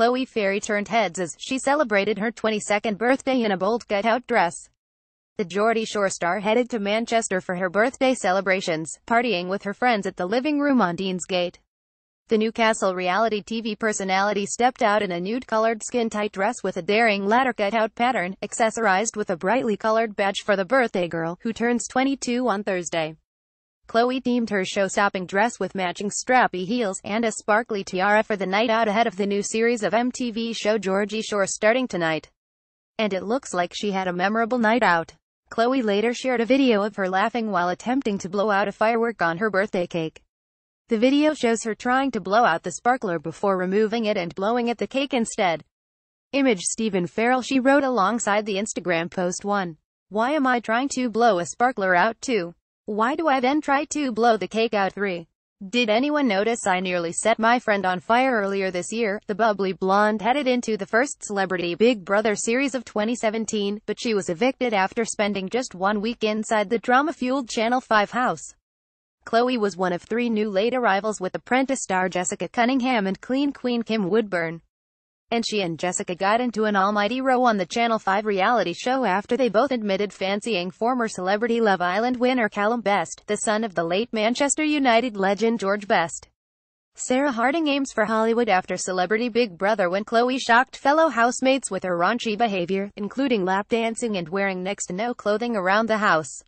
Chloe Ferry turned heads as she celebrated her 22nd birthday in a bold cutout dress. The Geordie Shore star headed to Manchester for her birthday celebrations, partying with her friends at the living room on Dean's Gate. The Newcastle reality TV personality stepped out in a nude-colored skin-tight dress with a daring ladder cutout pattern, accessorized with a brightly colored badge for the birthday girl, who turns 22 on Thursday. Chloe themed her show-stopping dress with matching strappy heels and a sparkly tiara for the night out ahead of the new series of MTV show Georgie Shore starting tonight. And it looks like she had a memorable night out. Chloe later shared a video of her laughing while attempting to blow out a firework on her birthday cake. The video shows her trying to blow out the sparkler before removing it and blowing at the cake instead. Image Stephen Farrell she wrote alongside the Instagram post 1. Why am I trying to blow a sparkler out too? Why do I then try to blow the cake out 3? Did anyone notice I nearly set my friend on fire earlier this year? The bubbly blonde headed into the first Celebrity Big Brother series of 2017, but she was evicted after spending just one week inside the drama-fueled Channel 5 house. Chloe was one of three new late arrivals with Apprentice star Jessica Cunningham and Clean Queen Kim Woodburn and she and Jessica got into an almighty row on the Channel 5 reality show after they both admitted fancying former Celebrity Love Island winner Callum Best, the son of the late Manchester United legend George Best. Sarah Harding aims for Hollywood after Celebrity Big Brother when Chloe shocked fellow housemates with her raunchy behavior, including lap dancing and wearing next to no clothing around the house.